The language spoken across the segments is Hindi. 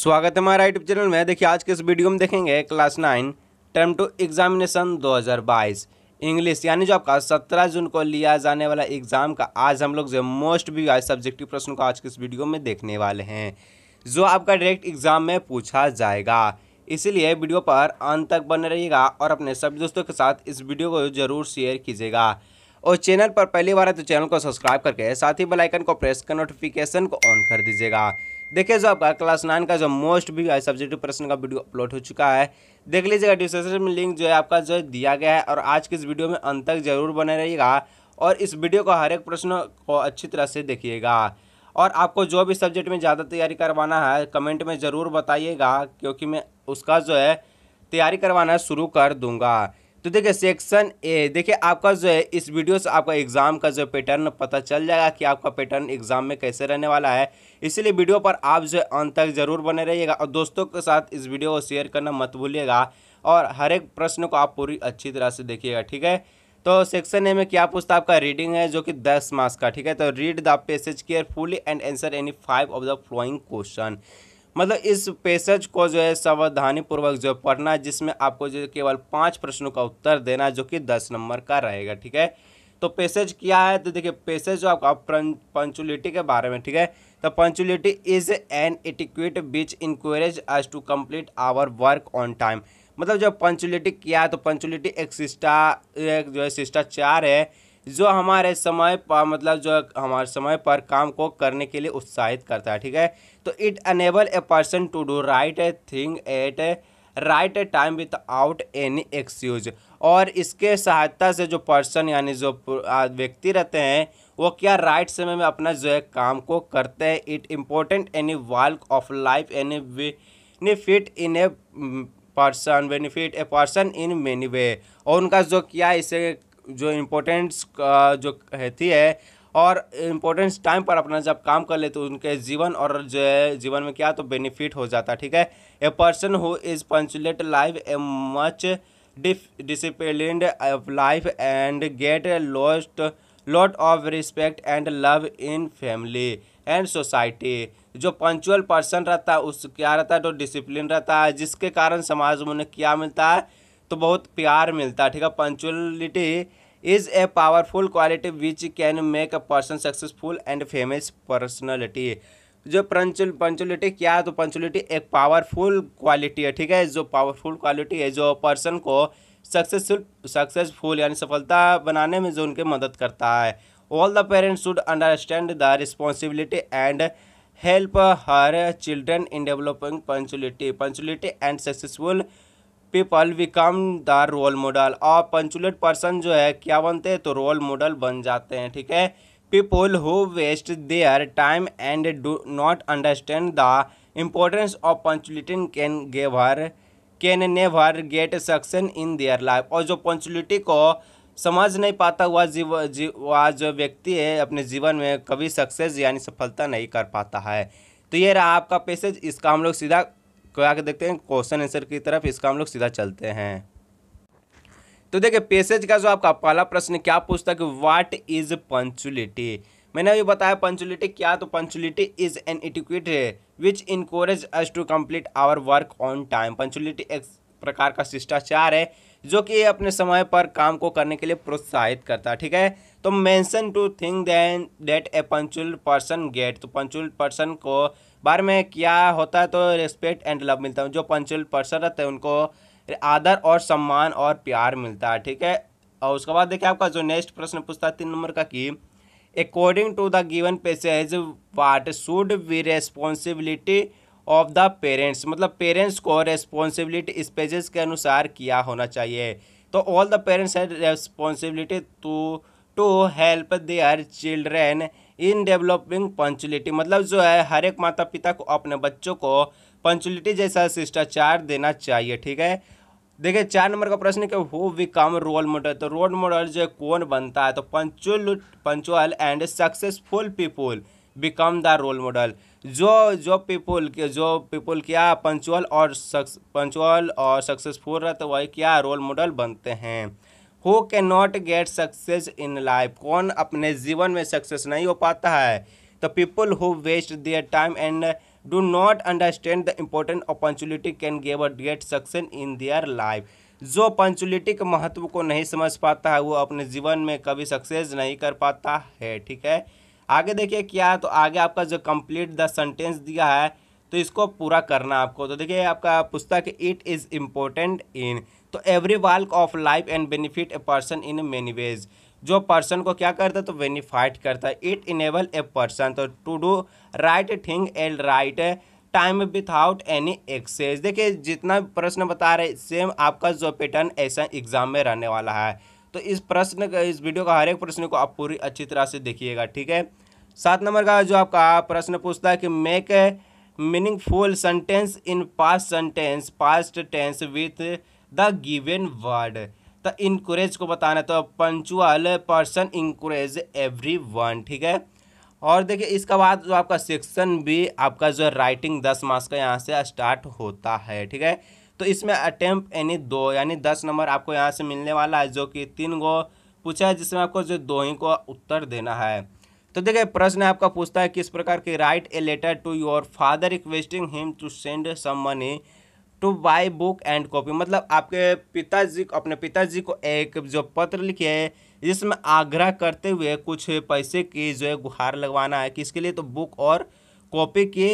स्वागत है हमारा यूट्यूब चैनल में देखिए आज के इस वीडियो में देखेंगे class nine term two examination 2022 English यानी जो आपका 17 जून को लिया जाने वाला एग्जाम का आज हम लोग जो मोस्ट भी आज सब्जेक्टिव प्रश्न को आज के इस वीडियो में देखने वाले हैं जो आपका डायरेक्ट एग्जाम में पूछा जाएगा इसीलिए वीडियो पर अंत तक बने रहिएगा और अपने सभी दोस्तों के साथ इस वीडियो को जरूर शेयर कीजिएगा और चैनल पर पहली बार है तो चैनल को सब्सक्राइब करके साथ ही बेलाइकन को प्रेस कर नोटिफिकेशन को ऑन कर दीजिएगा देखिए जो आपका क्लास नाइन का जो मोस्ट भी है uh, सब्जेक्टिव प्रश्न का वीडियो अपलोड हो चुका है देख लीजिएगा डिस्क्रिप्शन में लिंक जो है आपका जो दिया गया है और आज के इस वीडियो में अंत तक जरूर बने रहिएगा और इस वीडियो को हर एक प्रश्न को अच्छी तरह से देखिएगा और आपको जो भी सब्जेक्ट में ज़्यादा तैयारी करवाना है कमेंट में ज़रूर बताइएगा क्योंकि मैं उसका जो है तैयारी करवाना शुरू कर दूँगा तो देखिए सेक्शन ए देखिए आपका जो है इस वीडियो से आपका एग्ज़ाम का जो पैटर्न पता चल जाएगा कि आपका पैटर्न एग्ज़ाम में कैसे रहने वाला है इसलिए वीडियो पर आप जो है अंत तक ज़रूर बने रहिएगा और दोस्तों के साथ इस वीडियो को शेयर करना मत भूलिएगा और हर एक प्रश्न को आप पूरी अच्छी तरह से देखिएगा ठीक है तो सेक्शन ए में क्या पूछता है आपका रीडिंग है जो कि दस मार्क्स का ठीक है तो read the passage carefully and answer any five of the following question मतलब इस पैसेज को जो है सावधानी पूर्वक जो पढ़ना है जिसमें आपको जो केवल पाँच प्रश्नों का उत्तर देना है जो कि दस नंबर का रहेगा ठीक है तो पैसेज क्या है तो देखिए पैसेज जो आपका पंचुलिटी के बारे में ठीक है तो punctuality is an etiquette which encourages us to complete our work on time मतलब जब पंचुलिटी किया है तो पंचुलिटी एक शिष्टा एक जो है शिष्टाचार है जो हमारे समय पर मतलब जो हमारे समय पर काम को करने के लिए उत्साहित करता है ठीक है तो it enable a person to do right a thing at a right a time without any excuse और इसके सहायता से जो पर्सन यानी जो व्यक्ति रहते हैं वो क्या राइट समय में अपना जो है काम को करते हैं it important any work of life any benefit in a person benefit a person in many way और उनका जो क्या इसे जो इम्पोर्टेंस जो रहती है और इम्पोर्टेंस टाइम पर अपना जब काम कर ले तो उनके जीवन और जो है जीवन में क्या तो बेनिफिट हो जाता है ठीक है ए पर्सन हु इज़ पंचुलेट life a much discipline life and get lost lot of respect and love in family and society जो पंचुअल पर्सन रहता है उस क्या रहता है तो डिसिप्लिन रहता है जिसके कारण समाज में उन्हें क्या मिलता है तो बहुत प्यार मिलता है ठीक है punctuality is a powerful quality which can make a person successful and famous personality जो पंचुल पंचुलिटी क्या है तो पंचुलिटी एक पावरफुल क्वालिटी है ठीक है जो पावरफुल क्वालिटी है जो पर्सन को सक्सेसफुल सक्सेसफुल यानी सफलता बनाने में जो उनके मदद करता है all the parents should understand the responsibility and help her children in developing punctuality punctuality and successful people become the role model और पंचुलेट पर्सन जो है क्या बनते हैं तो रोल मॉडल बन जाते हैं ठीक है people who waste their time and do not understand the importance of punctuality can गेवर can never get success in their life और जो पंचुलिटी को समझ नहीं पाता हुआ जीव वह जो व्यक्ति है अपने जीवन में कभी सक्सेस यानी सफलता नहीं कर पाता है तो ये रहा आपका पैसेज इसका हम लोग सीधा को आगे देखते हैं क्वेश्चन आंसर की तरफ इसका हम लोग सीधा चलते हैं तो देखिए पेसेज का जो आपका पहला प्रश्न क्या पूछता है कि वाट इज पंचुलिटी मैंने अभी बताया पंचुलिटी क्या तो पंचुलिटी इज एन एटिक्यूट which encourage us to complete our work on time punctuality एक प्रकार का शिष्टाचार है जो कि अपने समय पर काम को करने के लिए प्रोत्साहित करता है ठीक है तो mention two thing then that a punctual person get तो पंचुअल पर्सन को बार में क्या होता है तो रिस्पेक्ट एंड लव मिलता है जो पंचुअल पर्सन रहते हैं उनको आदर और सम्मान और प्यार मिलता है ठीक है और उसके बाद देखिए आपका जो नेक्स्ट प्रश्न पूछता है तीन नंबर का कि according to the given passage what should be responsibility of the parents मतलब पेरेंट्स को रेस्पॉन्सिबिलिटी इस पेजेस के अनुसार किया होना चाहिए तो ऑल द पेरेंट्स है responsibility to to help their children in developing punctuality मतलब जो है हर एक माता पिता को अपने बच्चों को पंचुलिटी जैसा शिष्टाचार देना चाहिए ठीक है देखिए चार नंबर का प्रश्न क्या हु बिकम रोल मॉडल तो रोल मॉडल जो है कौन बनता है तो punctual punctual and successful people become the role model जो जो पीपुल जो पीपुल क्या पंचुअल और सक्स पंचुअल और सक्सेसफुल रहते वही क्या रोल मॉडल बनते हैं हो के not get success in life कौन अपने जीवन में सक्सेस नहीं हो पाता है the people who waste their time and do not understand the important opportunity can gave a get success in their life जो अपॉर्चुनिटी के महत्व को नहीं समझ पाता है वो अपने जीवन में कभी सक्सेस नहीं कर पाता है ठीक है आगे देखिए क्या है तो आगे आपका जो कंप्लीट द सेंटेंस दिया है तो इसको पूरा करना आपको तो देखिए आपका पुस्तक it is important in to every walk of life and benefit a person in many ways जो पर्सन को क्या करता है तो बेनिफाइट करता है it enable a person to to do right thing and right time without any excess देखिए जितना प्रश्न बता रहे सेम आपका जो पैटर्न ऐसा एग्जाम में रहने वाला है तो इस प्रश्न का इस वीडियो का हर एक प्रश्न को आप पूरी अच्छी तरह से देखिएगा ठीक है सात नंबर का जो आपका प्रश्न पूछता है कि make meaningful sentence in past sentence past tense with the given word the तो इनक्रेज को बताना तो punctual person increase every one ठीक है और देखिए इसका बाद जो आपका सेक्शन भी आपका जो राइटिंग दस मार्क्स का यहाँ से स्टार्ट होता है ठीक है तो इसमें अटैम्प यानी दो यानी दस नंबर आपको यहाँ से मिलने वाला है जो कि तीन गो पूछा है जिसमें आपको जो दो ही को उत्तर देना है तो देखिए प्रश्न आपका पूछता है किस प्रकार की write a letter to your father requesting him to send some money to buy book and copy मतलब आपके पिताजी को अपने पिताजी को एक जो पत्र लिखे है जिसमें आग्रह करते हुए कुछ पैसे की जो है गुहार लगवाना है किसके लिए तो बुक और कॉपी की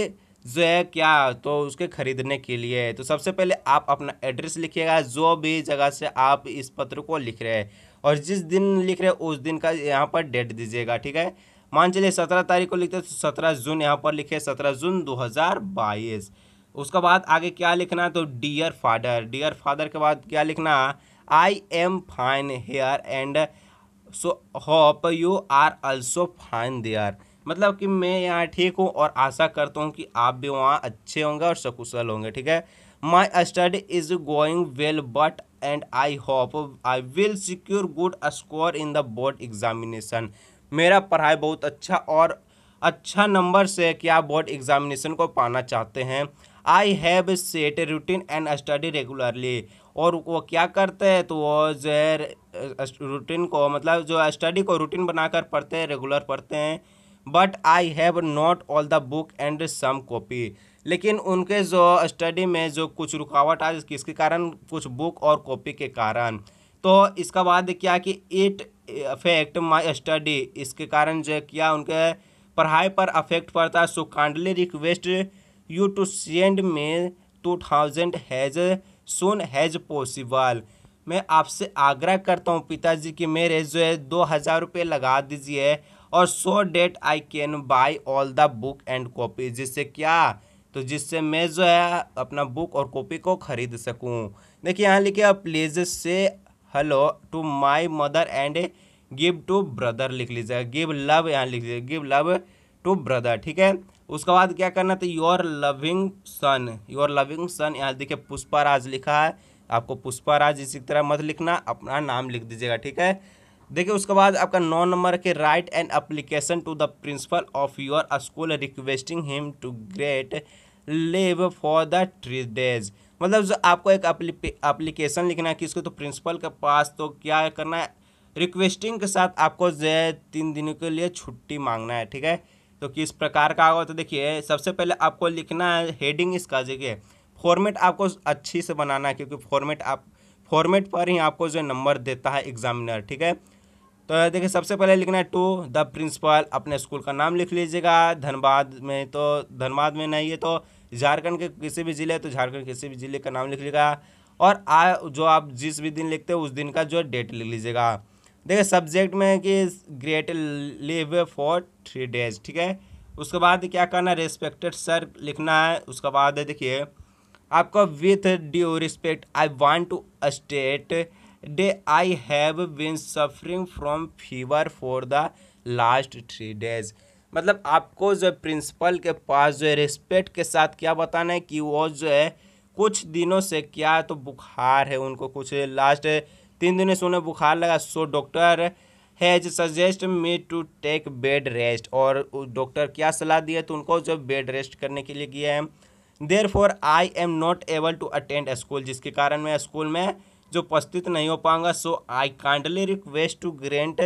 जो है क्या तो उसके खरीदने के लिए तो सबसे पहले आप अपना एड्रेस लिखिएगा जो भी जगह से आप इस पत्र को लिख रहे हैं और जिस दिन लिख रहे हैं उस दिन का यहाँ पर डेट दीजिएगा ठीक है मान चलिए सत्रह तारीख को लिखते हैं तो सत्रह जून यहाँ पर लिखे सत्रह जून दो हज़ार बाईस उसके बाद आगे क्या लिखना तो डियर फादर डियर फादर के बाद क्या लिखना I am fine here and so hope you are also fine there मतलब कि मैं यहाँ ठीक हूँ और आशा करता हूँ कि आप भी वहाँ अच्छे होंगे और सकुशल होंगे ठीक है my study is going well but and I hope I will secure good score in the board examination मेरा पढ़ाई बहुत अच्छा और अच्छा नंबर से क्या बोर्ड एग्जामिनेशन को पाना चाहते हैं I have set routine and study regularly और वो क्या करते हैं तो वो जो है रूटीन को मतलब जो स्टडी को रूटीन बनाकर पढ़ते हैं रेगुलर पढ़ते हैं but I have not all the book and some copy लेकिन उनके जो स्टडी में जो कुछ रुकावट आ किसके कारण कुछ बुक और कॉपी के कारण तो इसका बाद क्या कि इट अफेक्ट माई स्टडी इसके कारण जो क्या उनके पढ़ाई पर अफेक्ट पड़ता है so kindly request you to send me two thousand as soon as possible मैं आपसे आग्रह करता हूँ पिताजी कि मेरे जो है दो हज़ार रुपये लगा दीजिए और so that I can buy all the book and copy जिससे क्या तो जिससे मैं जो है अपना बुक और कॉपी को ख़रीद सकूँ देखिए यहाँ लिखे please say hello to my mother and give to brother लिख लीजिएगा गिव लव यहाँ लिख लीजिए गिव लव टू ब्रदर ठीक है उसके बाद क्या करना था your loving son your loving son यहाँ देखिए पुष्पाराज लिखा है आपको पुष्पाराज इसी तरह मत लिखना अपना नाम लिख दीजिएगा ठीक है देखिए उसके बाद आपका नौ नंबर के write and application to the principal of your school requesting him to grant leave for the three days मतलब जो आपको एक अप्लीकेशन लिखना है किसको तो प्रिंसिपल के पास तो क्या करना है रिक्वेस्टिंग के साथ आपको जो तीन दिनों के लिए छुट्टी मांगना है ठीक है तो किस प्रकार का होगा तो देखिए सबसे पहले आपको लिखना है हेडिंग इसका देखिए फॉर्मेट आपको अच्छी से बनाना है क्योंकि फॉर्मेट आप फॉर्मेट पर ही आपको जो नंबर देता है एग्जामिनर ठीक है तो देखिए सबसे पहले लिखना है टू द प्रिंसिपल अपने स्कूल का नाम लिख लीजिएगा धनबाद में तो धनबाद में नहीं है तो झारखंड के किसी भी ज़िले तो झारखंड किसी भी ज़िले का नाम लिख लीजिएगा और आ जो आप जिस भी दिन लिखते हो उस दिन का जो डेट लिख लीजिएगा देखिए सब्जेक्ट में कि grant leave for three days ठीक है उसके बाद क्या करना है रेस्पेक्टेड सर लिखना है उसके बाद देखिए आपका with due respect I want to state that I have been suffering from fever for the last three days मतलब आपको जो प्रिंसिपल के पास जो है रिस्पेक्ट के साथ क्या बताना है कि वो जो है कुछ दिनों से क्या तो बुखार है उनको कुछ लास्ट तीन दिनों से उन्हें बुखार लगा so doctor has suggest me to take bed rest और डॉक्टर क्या सलाह दिया तो उनको जो बेड रेस्ट करने के लिए किया है therefore I am not able to attend school जिसके कारण मैं स्कूल में जो उपस्थित नहीं हो पाऊंगा so I kindly request to grant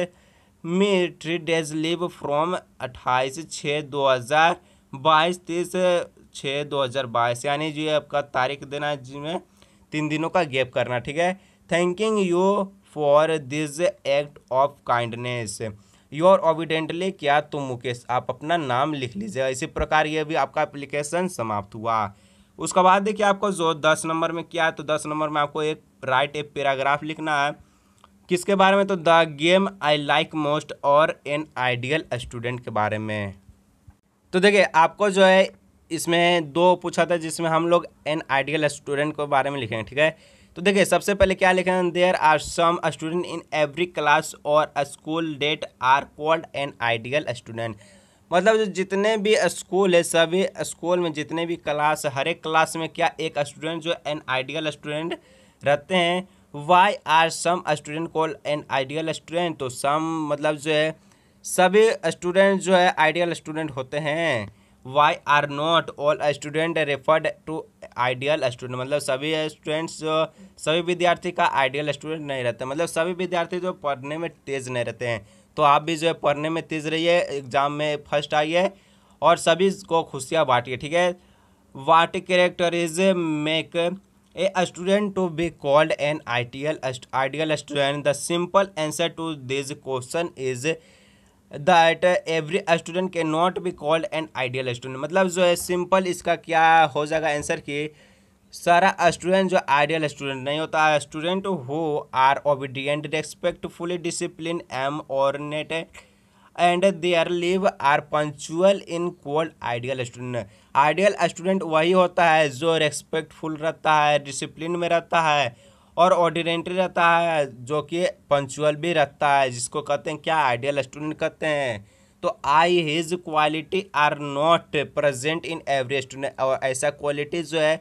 me three days leave from अट्ठाईस छः दो हज़ार बाईस तीस छः दो हज़ार बाईस यानी जो आपका तारीख देना है जिसमें तीन दिनों का गैप करना ठीक है thanking you for this act of kindness your obediently क्या तुम मुकेश आप अपना नाम लिख लीजिएगा इसी प्रकार ये भी आपका एप्लीकेशन समाप्त हुआ उसके बाद देखिए आपको जो दस नंबर में क्या है तो दस नंबर में आपको एक राइट ए पैराग्राफ लिखना है किसके बारे में तो the game I like most और एन आइडियल स्टूडेंट के बारे में तो देखिए आपको जो है इसमें दो पूछा था जिसमें हम लोग एन आइडियल स्टूडेंट के बारे में लिखेंगे ठीक है तो देखिए सबसे पहले क्या लिखा है there are some student in every class और school that are called an ideal student मतलब जो जितने भी स्कूल है सभी स्कूल में जितने भी क्लास हर एक क्लास में क्या एक स्टूडेंट जो एन आइडियल स्टूडेंट रहते हैं why are some student call an ideal student तो सम मतलब जो है सभी स्टूडेंट जो है आइडियल स्टूडेंट होते हैं why are not all student referred to ideal student मतलब सभी स्टूडेंट्स जो सभी विद्यार्थी का आइडियल स्टूडेंट नहीं रहता मतलब सभी विद्यार्थी जो पढ़ने में तेज़ नहीं रहते हैं तो आप भी जो है पढ़ने में तेज़ रहिए एग्ज़ाम में फर्स्ट आइए और सभी को खुशियाँ बांटिए ठीक है what character is make a student to be called an ideal ideal student the simple answer to this question is that every student के not be called an ideal student मतलब जो है सिंपल इसका क्या हो जाएगा आंसर कि सारा स्टूडेंट जो आइडियल स्टूडेंट नहीं होता student who are obedient respectfully discipline am ornated and they are live are punctual in called ideal student ideal student वही होता है जो रेस्पेक्टफुल रहता है डिसिप्लिन में रहता है और ऑर्डिनेटरी रहता है जो कि पंचुअल भी रहता है जिसको कहते हैं क्या आइडियल स्टूडेंट कहते हैं तो I his quality are not present in every student और ऐसा क्वालिटी जो है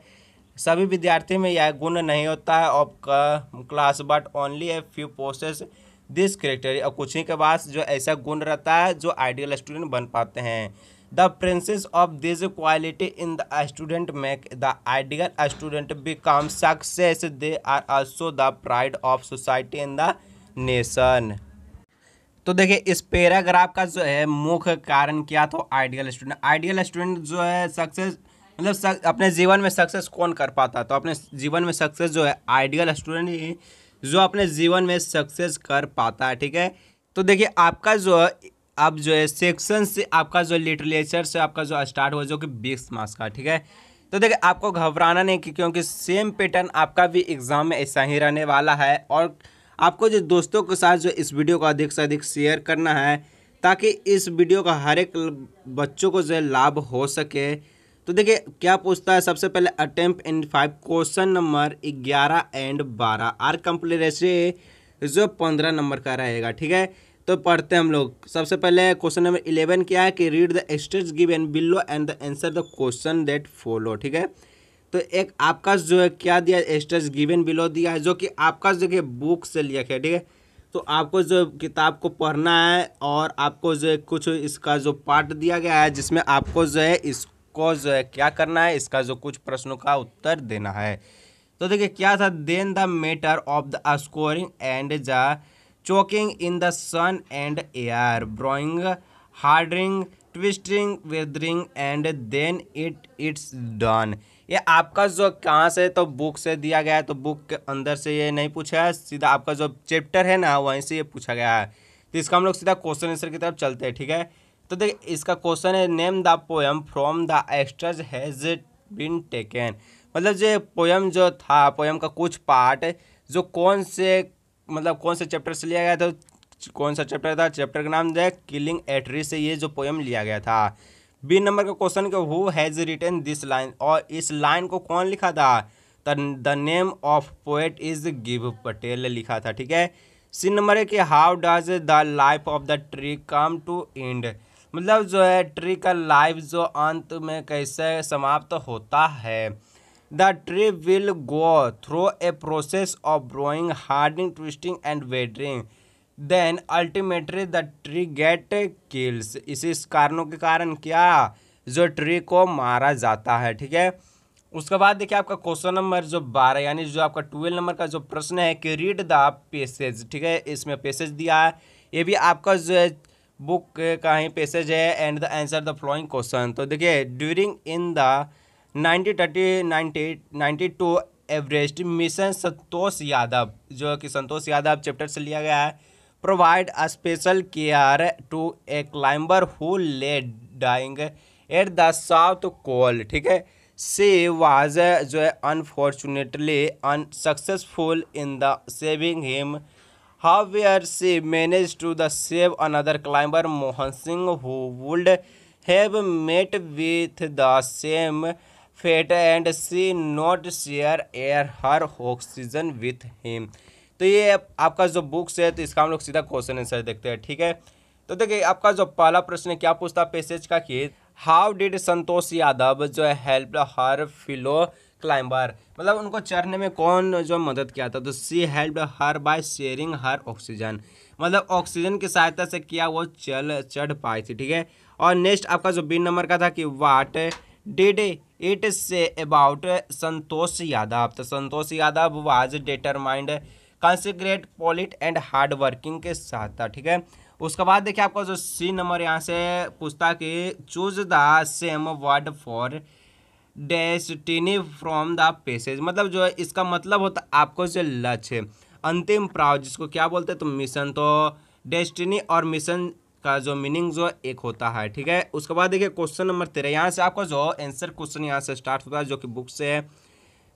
सभी विद्यार्थी में यह गुण नहीं होता है of class but only a few possess this character और कुछ ही के पास जो ऐसा गुण रहता है जो आइडियल स्टूडेंट बन पाते हैं the presence of this quality in the student make the ideal student become success they are also the pride of society in the nation तो देखिए इस पैराग्राफ का जो है मुख्य कारण क्या था आइडियल स्टूडेंट आइडियल स्टूडेंट जो है सक्सेस मतलब सक, अपने जीवन में सक्सेस कौन कर पाता तो अपने जीवन में सक्सेस जो है आइडियल स्टूडेंट ही जो अपने जीवन में सक्सेस कर पाता है ठीक है तो देखिए आपका जो है अब जो है सेक्शन से आपका जो लिटरेचर से आपका जो स्टार्ट हुआ जो कि बीस मार्क्स का ठीक है तो देखिए आपको घबराना नहीं कि क्योंकि सेम पैटर्न आपका भी एग्ज़ाम में ऐसा ही रहने वाला है और आपको जो दोस्तों के साथ जो इस वीडियो को अधिक से अधिक शेयर करना है ताकि इस वीडियो का हर एक बच्चों को जो है लाभ हो सके तो देखिए क्या पूछता है सबसे पहले attempt in five question number ग्यारह एंड बारह आर कंप्लेसी जो पंद्रह नंबर का रहेगा ठीक है तो पढ़ते हैं हम लोग सबसे पहले क्वेश्चन नंबर इलेवन क्या है कि read the give an below and the answer the question that follow ठीक है तो एक आपका जो है क्या दिया एक्सटेज गिवन बिलो दिया है जो कि आपका जो है बुक से लिया है ठीक है तो आपको जो किताब को पढ़ना है और आपको जो है कुछ इसका जो पार्ट दिया गया है जिसमें आपको जो है इसको जो है क्या करना है इसका जो कुछ प्रश्नों का उत्तर देना है तो देखिए क्या था then the matter of the scorching and the choking in the sun and air browning hardening twisting withering and then it it's done ये आपका जो कहाँ से तो बुक से दिया गया है तो बुक के अंदर से ये नहीं पूछा है सीधा आपका जो चैप्टर है ना वहीं से ये पूछा गया है तो इसका हम लोग सीधा क्वेश्चन आंसर की तरफ चलते हैं ठीक है तो देखिए इसका क्वेश्चन है name the poem from the extracts has been taken मतलब जो पोएम जो था पोएम का कुछ पार्ट जो कौन से मतलब कौन से चैप्टर से लिया गया था कौन सा चैप्टर था चैप्टर का नाम है किलिंग एट्री से ये जो पोएम लिया गया था बी नंबर का क्वेश्चन के who has written this line और इस लाइन को कौन लिखा था the name of poet is Gieve Patel लिखा था ठीक है सी नंबर है कि how does the life of the tree come to end मतलब जो है ट्री का लाइफ जो अंत में कैसे समाप्त तो होता है the tree will go through a process of growing hardening twisting and withering then ultimately the tree get kills इसी कारणों के कारण क्या जो ट्री को मारा जाता है ठीक है उसके बाद देखिए आपका क्वेश्चन नंबर जो बारह यानी जो आपका ट्वेल्व नंबर का जो प्रश्न है कि रीड द पेसेज ठीक है इसमें पेसेज दिया है ये भी आपका जो है बुक का ही पेसेज है and the answer the following question तो देखिए during in the nineteen thirty ninety ninety two Everest mission Santosh Yadav जो कि संतोष यादव चैप्टर से लिया गया है provide a special care to a climber who lay dying at the South Col ठीक है सी वाज जो है unfortunately unsuccessful in the saving him how are she manage to the save another climber Mohan Singh who would have met with the same fate and she not share air her oxygen with him तो ये आपका जो बुक्स है तो इसका हम लोग सीधा क्वेश्चन आंसर देखते हैं ठीक है तो देखिए आपका जो पहला प्रश्न है क्या पूछता पैसेज का कि हाउ डिड संतोष यादव जो है हेल्प हर फिलो क्लाइंबर मतलब उनको चढ़ने में कौन जो मदद किया था तो she help her by sharing her oxygen मतलब ऑक्सीजन की सहायता से किया वो चल चढ़ पाई थी ठीक है और नेक्स्ट आपका जो बिन नंबर का था कि what did it say about Santosh Yadav तो Santosh Yadav was determined considerate polite and hard working के साथ था ठीक है उसके बाद देखिए आपका जो सी नंबर यहाँ से पूछता कि choose the same word for destiny from the passage मतलब जो है इसका मतलब होता है आपको जो लक्ष्य अंतिम प्राव जिसको क्या बोलते हैं तो मिशन तो डेस्टिनी और मिशन का जो मीनिंग जो एक होता है ठीक है उसके बाद देखिए क्वेश्चन नंबर तेरह यहाँ से आपका जो आंसर क्वेश्चन यहाँ से स्टार्ट होता है जो कि बुक से है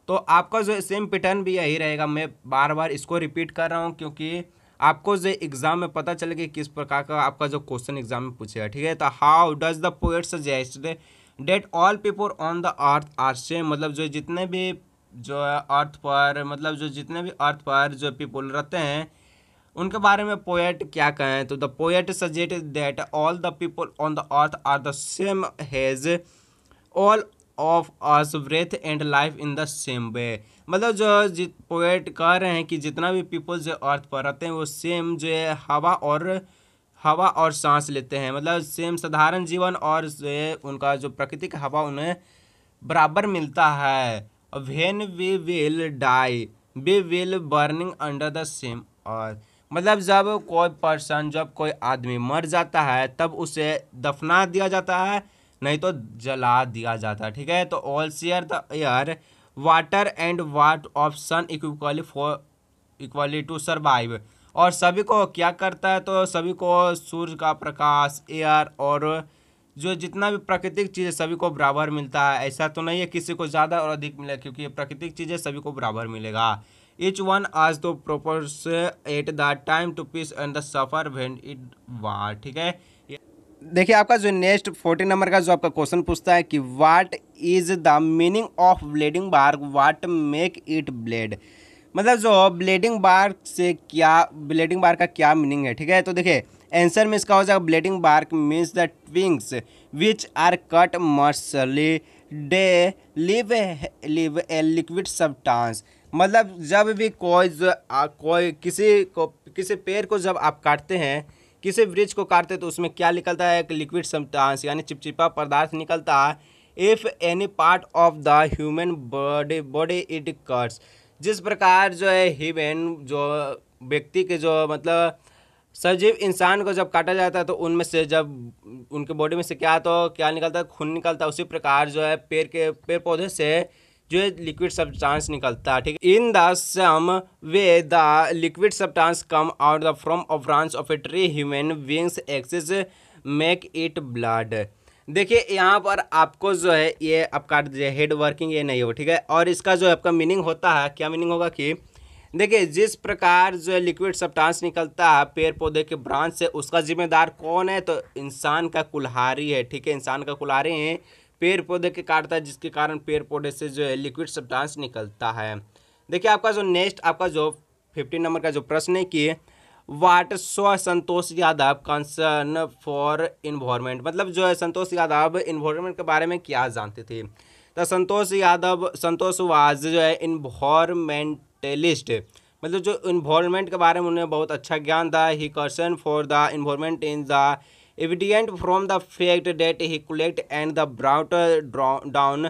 तो आपका जो सेम पैटर्न भी यही रहेगा मैं बार बार इसको रिपीट कर रहा हूँ क्योंकि आपको जो एग्जाम में पता चले कि किस प्रकार का आपका जो क्वेश्चन एग्जाम में पूछेगा ठीक है तो how does the poet suggest that all people on the earth are same मतलब जो जितने भी जो अर्थ पर मतलब जो जितने भी अर्थ पर जो पीपल रहते हैं उनके बारे में पोएट क्या कहें तो the poet suggest that all the people on the earth are the same as all of us breathe and life in the same way मतलब जो जित पोएट कह रहे हैं कि जितना भी पीपल जो अर्थ पर रहते हैं वो सेम जो है हवा और हवा और सांस लेते हैं मतलब सेम साधारण जीवन और जो उनका जो प्राकृतिक हवा उन्हें बराबर मिलता है when we will die we will burning under the same earth मतलब जब कोई पर्सन जब कोई आदमी मर जाता है तब उसे दफना दिया जाता है नहीं तो जला दिया जाता है ठीक है तो all share the air water and what of sun equally for equally to survive और सभी को क्या करता है तो सभी को सूर्य का प्रकाश एयर और जो जितना भी प्राकृतिक चीज़ें सभी को बराबर मिलता है ऐसा तो नहीं है किसी को ज़्यादा और अधिक मिलेगा क्योंकि प्राकृतिक चीज़ें सभी को बराबर मिलेगा each वन आज the propose at the time to peace and the suffer when it war ठीक है देखिए आपका जो नेक्स्ट फोर्टीन नंबर का जो आपका क्वेश्चन पूछता है कि what is the meaning of bleeding bark what make it bleed मतलब जो ब्लेडिंग बार्क से क्या ब्लेडिंग बार्क का क्या मीनिंग है ठीक है तो देखिए आंसर में इसका हो जाएगा bleeding bark means the twigs which are cut mercilessly they leave leave a liquid substance मतलब जब भी कोई कोई किसी को किसी पेड़ को जब आप काटते हैं किसी वृक्ष को काटते हैं तो उसमें क्या निकलता है एक लिक्विड सम्टांस यानी चिपचिपा पदार्थ निकलता है if any part of the human body body it cuts जिस प्रकार जो है ह्यूमन जो व्यक्ति के जो मतलब सजीव इंसान को जब काटा जाता है तो उनमें से जब उनके बॉडी में से क्या तो क्या निकलता है खून निकलता है उसी प्रकार जो है पेड़ के पेड़ पौधे से जो है लिक्विड सब्सटेंस निकलता है ठीक है in the same way the liquid substance come out the from a branch of a tree human beings excess make it blood देखिए यहाँ पर आपको जो है ये आपका जो हेड वर्किंग ये नहीं हो ठीक है और इसका जो आपका मीनिंग होता है क्या मीनिंग होगा कि देखिए जिस प्रकार जो है लिक्विड सब्सटेंस निकलता है पेड़ पौधे के ब्रांच से उसका जिम्मेदार कौन है तो इंसान का कुल्हारी है ठीक है इंसान का कुल्हारी है पेड़ पौधे के काटता है जिसके कारण पेड़ पौधे से जो है लिक्विड सब्सटेंस निकलता है देखिए आपका जो नेक्स्ट आपका जो फिफ्टीन नंबर का जो प्रश्न है कि what so Santosh Yadav concern for environment मतलब जो है संतोष यादव इन्वायरमेंट के बारे में क्या जानते थे तो संतोष यादव संतोष वाज जो है इन्वायरमेंटलिस्ट मतलब जो इन्वायरमेंट के बारे में उन्हें बहुत अच्छा ज्ञान था ही concern for the environment in the evident from the fact that he collect and the brought down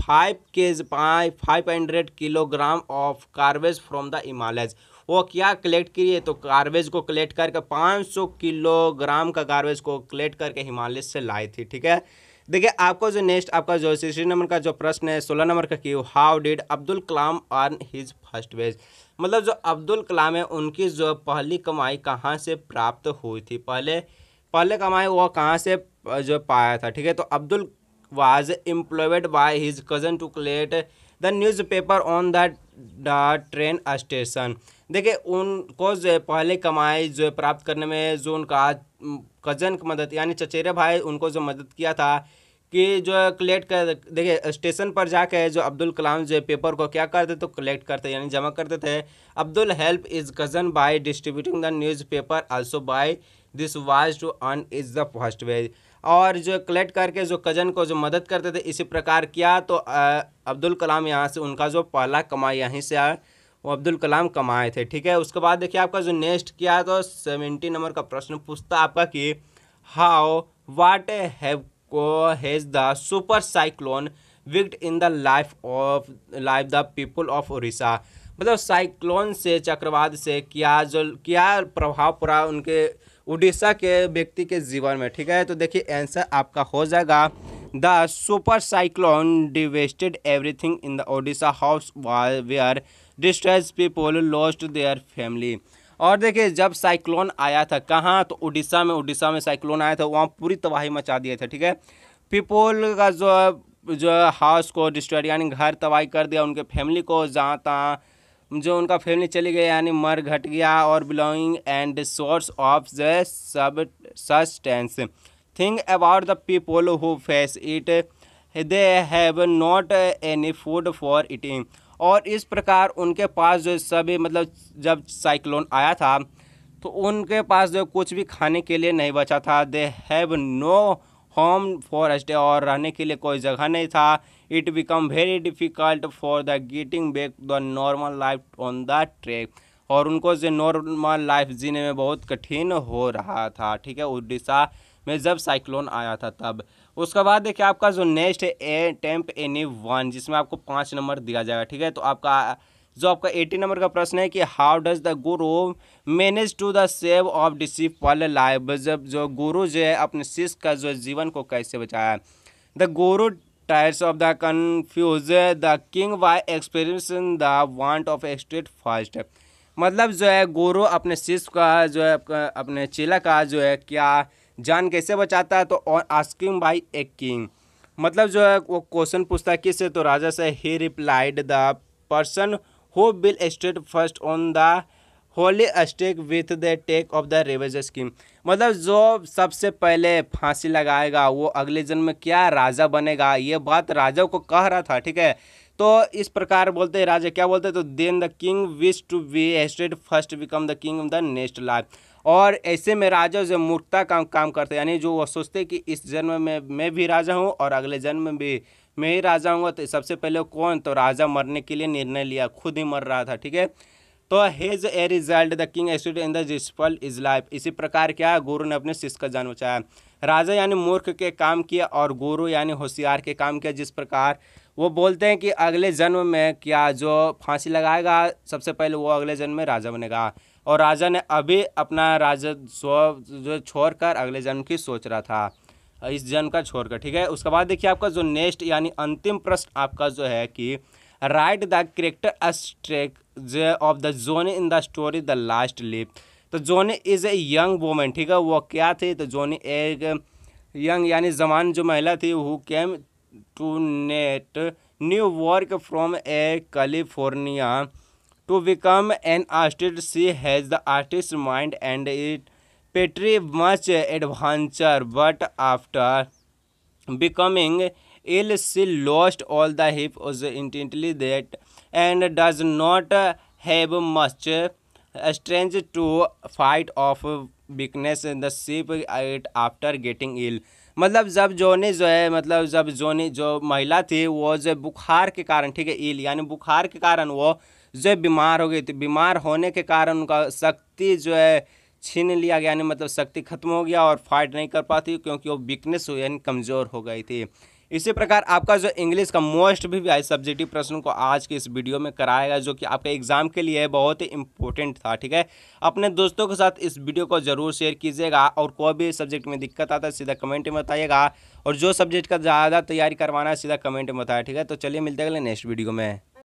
five cage five hundred kilogram of garbage from the Himalayas वो क्या कलेक्ट किए तो कार्बेज को कलेक्ट करके 500 किलोग्राम का कार्बेज को कलेक्ट करके हिमालय से लाई थी ठीक है देखिए आपको जो नेक्स्ट आपका जो सिक्सटी नंबर का जो प्रश्न है सोलह नंबर का कि how did Abdul Kalam earn his first wage मतलब जो अब्दुल कलाम है उनकी जो पहली कमाई कहाँ से प्राप्त हुई थी पहले पहले कमाए वह कहाँ से जो पाया था ठीक है तो Abdul was employed by his cousin to collect the newspaper on the train station देखिए उनको जो पहले कमाई जो प्राप्त करने में जो उनका कज़न की मदद यानी चचेरे भाई उनको जो मदद किया था कि जो कलेक्ट कर देखिए स्टेशन पर जाके जो अब्दुल कलाम जो पेपर को क्या करते तो कलेक्ट करते यानी जमा करते थे Abdul help his cousin by distributing the newspaper also by this was to earn his the first wage और जो कलेक्ट करके जो कज़न को जो मदद करते थे इसी प्रकार किया तो अब्दुल कलाम यहाँ से उनका जो पहला कमाई यहीं से आया वो अब्दुल कलाम कमाए थे ठीक है उसके बाद देखिए आपका जो नेक्स्ट किया तो सेवेंटी नंबर का प्रश्न पूछता आपका कि हाउ वाट हैव को has the super cyclone wicked in the life of life the people of Orissa मतलब साइक्लोन से चक्रवात से क्या जो क्या प्रभाव पड़ा उनके उड़ीसा के व्यक्ति के जीवन में ठीक है तो देखिए आंसर आपका हो जाएगा the super cyclone devastated everything in the Odisha house where distress people lost their family और देखिए जब साइक्लोन आया था कहाँ तो उड़ीसा में उड़ीसा में साइक्लोन आया था वहाँ पूरी तबाही मचा दिया था ठीक है पीपल का जो जो हाउस को डिस्ट्रॉय यानी घर तबाही कर दिया उनके फैमिली को जहाँ तहाँ जो उनका फैमिली चली गई यानी मर घट गया और belonging and source of the subsistence think about the people who face it they have not any food for eating और इस प्रकार उनके पास जो सभी मतलब जब साइक्लोन आया था तो उनके पास जो कुछ भी खाने के लिए नहीं बचा था they have no home for stay और रहने के लिए कोई जगह नहीं था it become very difficult for the getting back the normal life on that track और उनको जो नॉर्मल लाइफ जीने में बहुत कठिन हो रहा था ठीक है उड़ीसा में जब साइक्लोन आया था तब उसके बाद देखिए आपका जो नेक्स्ट है टेम्प एनी वन जिसमें आपको पाँच नंबर दिया जाएगा ठीक है तो आपका जो आपका एटी नंबर का प्रश्न है कि how does the guru manage to the save of disciple life जब जो गुरु जो है अपने शिष्य का जो जीवन को कैसे बचाया the guru tires of the confuse the king by experience in the want of extract fast मतलब जो है गोरो अपने शिष्य का जो है अपने चेला का जो है क्या जान कैसे बचाता है तो और आस्किंग बाई ए किंग मतलब जो है वो क्वेश्चन पूछता है किससे तो राजा से ही replied the person who will state first on the holy stake with the take of the ravage scheme मतलब जो सबसे पहले फांसी लगाएगा वो अगले जन्म में क्या राजा बनेगा ये बात राजा को कह रहा था ठीक है तो इस प्रकार बोलते हैं राजा क्या बोलते हैं तो then the king wish to be assisted first become the king of the next life और ऐसे में राजा जो मूर्खता का काम करते यानी जो वो सोचते कि इस जन्म में मैं भी राजा हूँ और अगले जन्म में भी मैं ही राजा हूँ तो सबसे पहले कौन तो राजा मरने के लिए निर्णय लिया खुद ही मर रहा था ठीक है तो has a result the king is in the जिसफल इज लाइफ इसी प्रकार क्या गुरु ने अपने शिष्य का जन्म बचाया राजा यानी मूर्ख के काम किया और गुरु यानी होशियार के काम किया जिस प्रकार वो बोलते हैं कि अगले जन्म में क्या जो फांसी लगाएगा सबसे पहले वो अगले जन्म में राजा बनेगा और राजा ने अभी अपना राजा जो छोड़ कर अगले जन्म की सोच रहा था इस जन्म का छोड़कर ठीक है उसके बाद देखिए आपका जो नेक्स्ट यानी अंतिम प्रश्न आपका जो है कि write the character abstract of the Johnny in the story the last leaf तो Johnny is a young women ठीक है वो क्या थी तो जोनी एक यंग यानी जमान जो महिला थी who came to net New York from a California to become an artist she has the artist mind and it पेट्री much adventure but after becoming ill she lost all the hope intently that and does not have much uh, strength to fight off weakness the ship uh, after getting ill मतलब जब जोनी जो है मतलब जब जोनी जो महिला थी वो जो बुखार के कारण ठीक है इल यानी बुखार के कारण वो जो बीमार हो गई थी बीमार होने के कारण उनका शक्ति जो है छीन लिया गया यानी मतलब शक्ति खत्म हो गया और फाइट नहीं कर पाती क्योंकि वो वीकनेस हुई यानी कमज़ोर हो गई थी इसी प्रकार आपका जो इंग्लिश का मोस्ट भी वाइज सब्जेक्टिव प्रश्न को आज के इस वीडियो में कराएगा जो कि आपके एग्जाम के लिए बहुत ही इंपॉर्टेंट था ठीक है अपने दोस्तों के साथ इस वीडियो को जरूर शेयर कीजिएगा और कोई भी सब्जेक्ट में दिक्कत आता है सीधा कमेंट में बताइएगा और जो सब्जेक्ट का ज़्यादा तैयारी करवाना है सीधा कमेंट में बताया ठीक है तो चलिए मिलते अगले नेक्स्ट वीडियो में